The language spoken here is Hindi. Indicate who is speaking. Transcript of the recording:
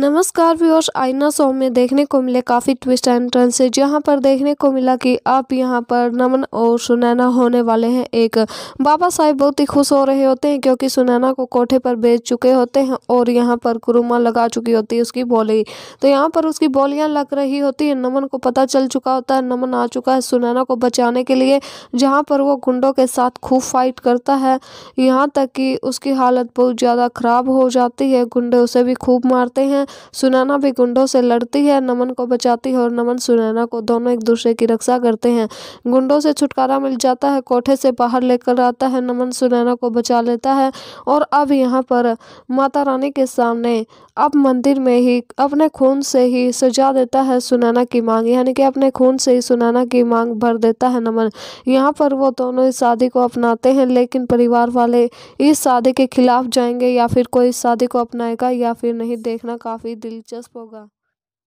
Speaker 1: नमस्कार व्यूअर्स आईना शो में देखने को मिले काफ़ी ट्विस्ट एंड टर्न से जहां पर देखने को मिला कि आप यहां पर नमन और सुनैना होने वाले हैं एक बाबा साहब बहुत ही खुश हो रहे होते हैं क्योंकि सुनैना को कोठे पर बेच चुके होते हैं और यहां पर कुरुमा लगा चुकी होती है उसकी बोली तो यहाँ पर उसकी बोलियाँ लग रही होती है नमन को पता चल चुका होता है नमन आ चुका है सुनैना को बचाने के लिए जहाँ पर वो गुंडों के साथ खूब फाइट करता है यहाँ तक कि उसकी हालत बहुत ज़्यादा ख़राब हो जाती है गुंडे उसे भी खूब मारते हैं हैं सुनैना भी गुंडों से लड़ती है नमन को बचाती है और नमन सुनैना को दोनों एक दूसरे की रक्षा करते हैं गुंडों से छुटकारा मिल जाता है कोठे से बाहर लेकर आता है नमन सुनैना को बचा लेता है और अब यहाँ पर माता रानी के सामने अब मंदिर में ही अपने खून से ही सजा देता है सुनैना की मांग यानी कि अपने खून से ही सुनैना की मांग भर देता है नमन यहाँ पर वो दोनों इस शादी को अपनाते हैं लेकिन परिवार वाले इस शादी के खिलाफ जाएंगे या फिर कोई इस शादी को अपनाएगा या फिर नहीं देखना का काफ़ी दिलचस्प होगा